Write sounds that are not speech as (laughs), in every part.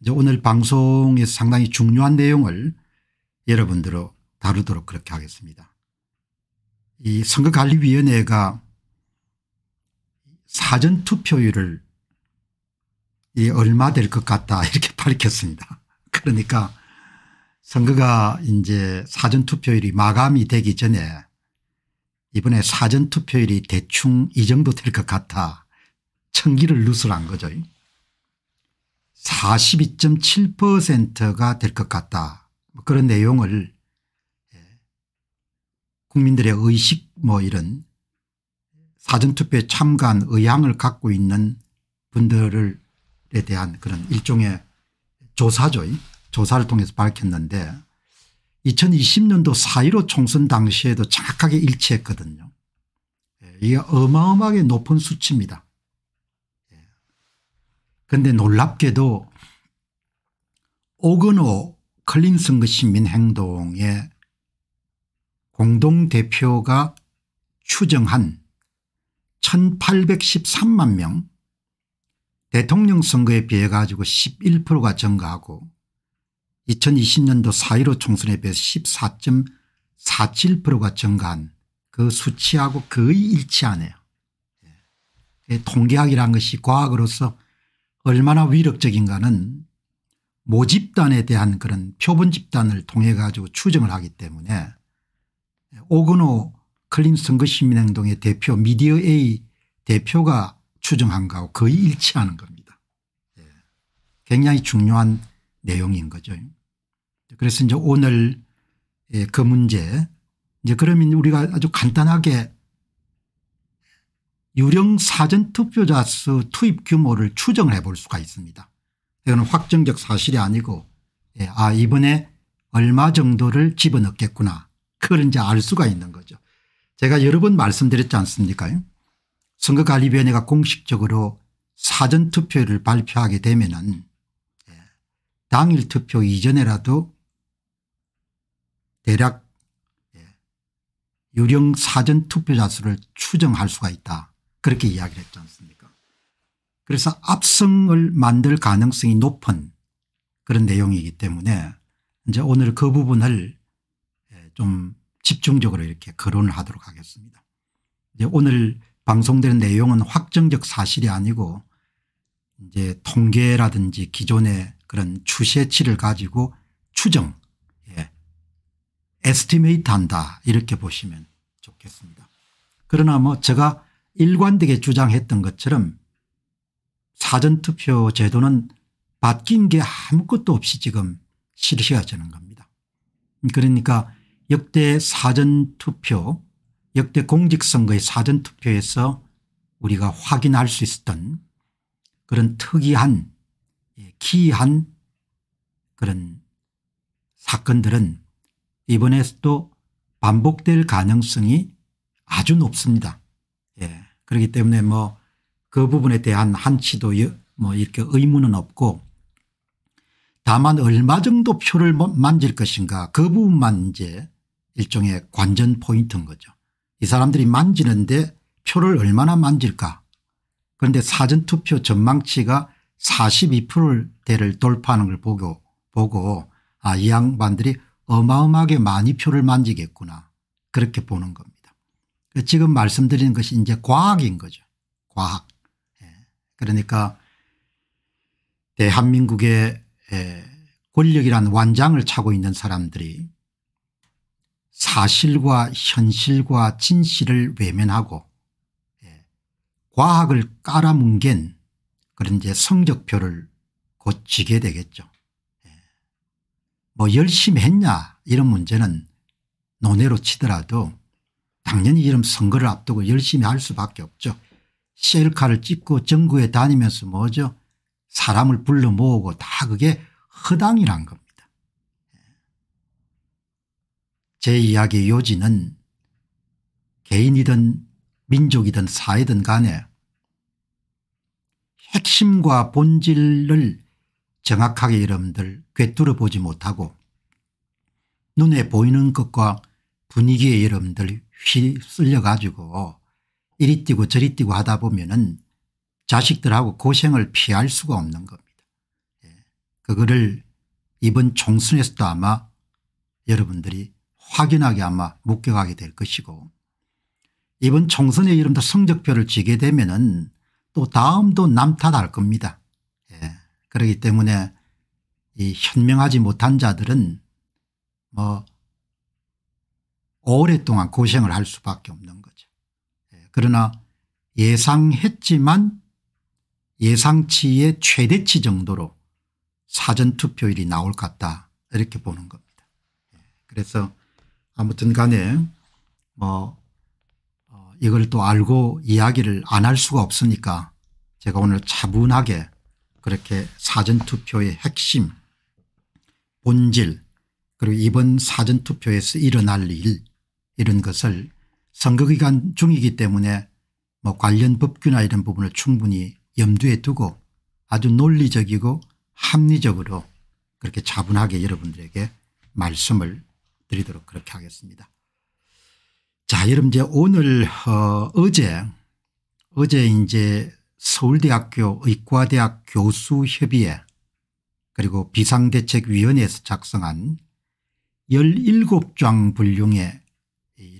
이제 오늘 방송에서 상당히 중요한 내용을 여러분들로 다루도록 그렇게 하겠습니다. 이 선거관리위원회가 사전투표율을 얼마 될 것 같다 (laughs) 이렇게 밝혔습니다. 그러니까 선거가 이제 사전투표율이 마감이 되기 전에 이번에 사전투표율이 대충 이 정도 될 것 같아 청기를 누설한 거죠. 42.7%가 될 것 같다. 뭐 그런 내용을 예, 국민들의 의식 뭐 이런 사전투표에 참가한 의향을 갖고 있는 분들에 대한 그런 일종의 조사죠. 조사를 통해서 밝혔는데 2020년도 4.15 총선 당시에도 정확하게 일치했거든요. 예, 이게 어마어마하게 높은 수치입니다. 그런데 놀랍게도 오건호 클린슨그 시민행동의 공동대표가 추정한 1813만 명 대통령 선거에 비해 가지고 11%가 증가하고 2020년도 4.15 총선에 비해서 14.47%가 증가한 그 수치하고 거의 일치하네요. 예. 통계학이라는 것이 과학으로서 얼마나 위력적인가는 모집단에 대한 그런 표본 집단을 통해 가지고 추정을 하기 때문에 오근호 클린 선거시민행동의 대표 미디어 A 대표가 추정한 거하고 거의 일치하는 겁니다. 예. 굉장히 중요한 내용인 거죠. 그래서 이제 오늘 그 문제 이제 그러면 우리가 아주 간단하게 유령 사전투표자 수 투입 규모를 추정해 볼 수가 있습니다. 이거 확정적 사실이 아니고 예, 아 이번에 얼마 정도를 집어넣겠구나 그걸 이알 수가 있는 거죠. 제가 여러 번 말씀드렸지 않습니까 선거관리위원회가 공식적으로 사전투표를 발표하게 되면 은 예, 당일 투표 이전에라도 대략 예, 유령 사전투표자 수를 추정할 수가 있다. 그렇게 이야기를 했지 않습니까 그래서 압승을 만들 가능성이 높은 그런 내용이기 때문에 이제 오늘 그 부분을 예, 좀 집중적으로 이렇게 거론을 하도록 하겠습니다. 이제 오늘 방송되는 내용은 확정적 사실이 아니고 이제 통계라든지 기존의 그런 추세치를 가지고 추정 예. 에스티메이트 한다 이렇게 보시면 좋겠습니다. 그러나 뭐 제가 일관되게 주장했던 것처럼 사전투표 제도는 바뀐 게 아무것도 없이 지금 실시가되는 겁니다. 그러니까 역대 사전투표 역대 공직선거의 사전투표에서 우리가 확인할 수 있었던 그런 특이한 예, 기이한 그런 사건들은 이번에도 반복될 가능성이 아주 높습니다. 그렇기 때문에 뭐 그 부분에 대한 한치도 뭐 이렇게 의문은 없고 다만 얼마 정도 표를 만질 것인가 그 부분만 이제 일종의 관전 포인트인 거죠. 이 사람들이 만지는데 표를 얼마나 만질까 그런데 사전투표 전망치가 42%대를 돌파하는 걸 보고, 보고 아, 이 양반들이 어마어마하게 많이 표를 만지겠구나. 그렇게 보는 겁니다. 지금 말씀드리는 것이 이제 과학인 거죠. 과학. 예. 그러니까 대한민국의 예, 권력이란 완장을 차고 있는 사람들이 사실과 현실과 진실을 외면하고 예, 과학을 깔아뭉갠 그런 이제 성적표를 고치게 되겠죠. 뭐 열심히 했냐 이런 문제는 논외로 치더라도 당연히 이런 선거를 앞두고 열심히 할 수밖에 없죠. 셀카를 찍고 전국에 다니면서 뭐죠 사람을 불러 모으고 다 그게 허당이란 겁니다. 제이야기 요지는 개인이든 민족이든 사회든 간에 핵심과 본질을 정확하게 여러분들 꿰뚫어 보지 못하고 눈에 보이는 것과 분위기에 여러분들 휘쓸려 가지고 이리 뛰고 저리 뛰고 하다 보면은 자식들하고 고생을 피할 수가 없는 겁니다. 예. 그거를 이번 총선에서도 아마 여러분들이 확연하게 아마 목격하게 될 것이고 이번 총선에 이름도 성적표를 지게 되면은 또 다음도 남탓할 겁니다. 예. 그렇기 때문에 이 현명하지 못한 자들은 뭐 오랫동안 고생을 할 수밖에 없는 거죠. 예, 그러나 예상했지만 예상치의 최대치 정도로 사전투표율이 나올 것 같다 이렇게 보는 겁니다. 예, 그래서 아무튼 간에 뭐 어, 이걸 또 알고 이야기를 안 할 수가 없으니까 제가 오늘 차분하게 그렇게 사전투표의 핵심 본질 그리고 이번 사전투표에서 일어날 일 이런 것을 선거기간 중이기 때문에 뭐 관련 법규나 이런 부분을 충분히 염두에 두고 아주 논리적이고 합리적으로 그렇게 차분하게 여러분들에게 말씀을 드리도록 그렇게 하겠습니다. 자, 여러분 이제 오늘 어, 어제 어제 이제 서울대학교 의과대학 교수협의회 그리고 비상대책위원회에서 작성한 17장 분량의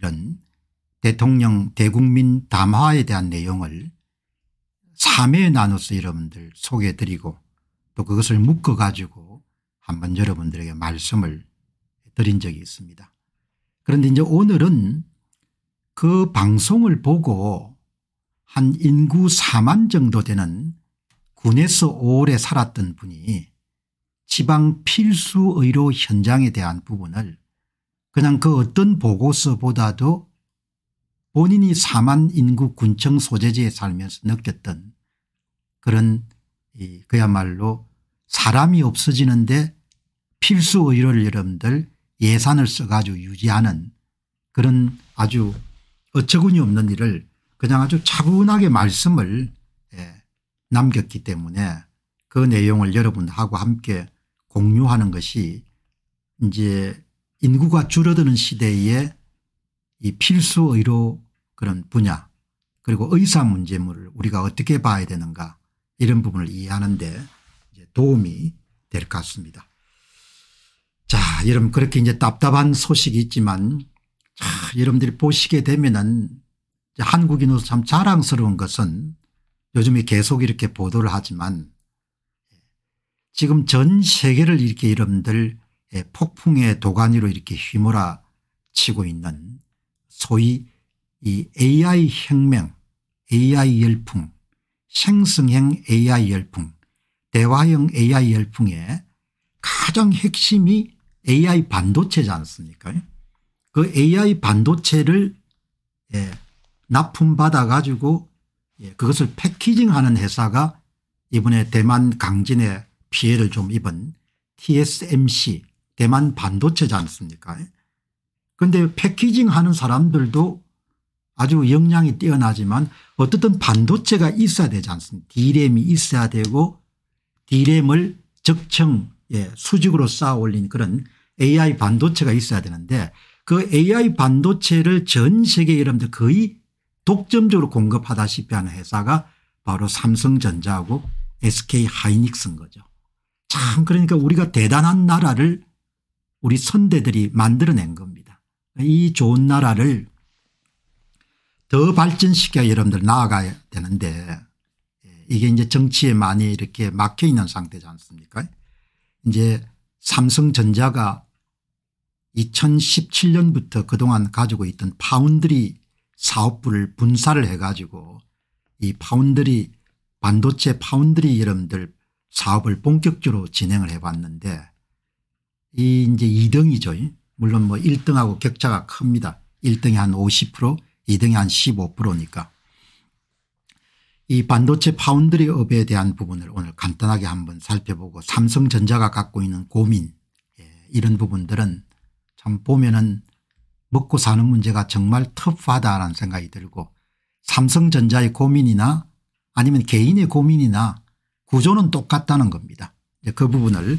이런 대통령 대국민 담화에 대한 내용을 3회에 나눠서 여러분들 소개해 드리고 또 그것을 묶어 가지고 한번 여러분들에게 말씀을 드린 적이 있습니다. 그런데 이제 오늘은 그 방송을 보고 한 인구 4만 정도 되는 군에서 오래 살았던 분이 지방 필수 의료 현장에 대한 부분을 그냥 그 어떤 보고서보다도 본인이 사만 인구 군청 소재지에 살면서 느꼈던 그런 그야말로 사람이 없어지는데 필수 의료를 여러분들 예산을 써가지고 유지하는 그런 아주 어처구니 없는 일을 그냥 아주 차분하게 말씀을 예, 남겼기 때문에 그 내용을 여러분하고 함께 공유하는 것이 이제 인구가 줄어드는 시대에 이 필수 의료 그런 분야 그리고 의사 문제물을 우리가 어떻게 봐야 되는가 이런 부분을 이해하는데 도움이 될 것 같습니다. 자 여러분 그렇게 이제 답답한 소식이 있지만 자, 여러분들이 보시게 되면은 한국인으로서 참 자랑스러운 것은 요즘에 계속 이렇게 보도를 하지만 지금 전 세계를 이렇게 여러분들 예, 폭풍의 도가니로 이렇게 휘몰아 치고 있는 소위 이 AI 혁명, AI 열풍, 생성형 AI 열풍, 대화형 AI 열풍의 가장 핵심이 AI 반도체지 않습니까? 그 AI 반도체를 예, 납품받아 가지고 예, 그것을 패키징하는 회사가 이번에 대만 강진에 피해를 좀 입은 TSMC 대만 반도체지 않습니까 그런데 패키징 하는 사람들도 아주 역량이 뛰어나지만 어떻든 반도체가 있어야 되지 않습니까 디램이 있어야 되고 디램을 적층 예, 수직으로 쌓아 올린 그런 AI 반도체가 있어야 되는데 그 AI 반도체를 전 세계 여러분들 거의 독점적으로 공급하다시피 하는 회사가 바로 삼성전자하고 SK하이닉스인 거죠. 참 그러니까 우리가 대단한 나라를 우리 선대들이 만들어낸 겁니다. 이 좋은 나라를 더 발전시켜 여러분들 나아가야 되는데 예, 이게 이제 정치에 많이 이렇게 막혀 있는 상태지 않습니까 이제 삼성전자가 2017년부터 그동안 가지고 있던 파운드리 사업부를 분사를 해가지고 이 파운드리 반도체 파운드리 여러분들 사업을 본격적으로 진행을 해봤는데 이 이제 2등이죠. 물론 뭐 1등하고 격차가 큽니다. 1등이 한 50%, 2등이 한 15%니까. 이 반도체 파운드리 업에 대한 부분을 오늘 간단하게 한번 살펴보고 삼성전자가 갖고 있는 고민 예, 이런 부분들은 참 보면은 먹고 사는 문제가 정말 터프하다라는 생각이 들고 삼성전자의 고민이나 아니면 개인의 고민이나 구조는 똑같다는 겁니다. 그 부분을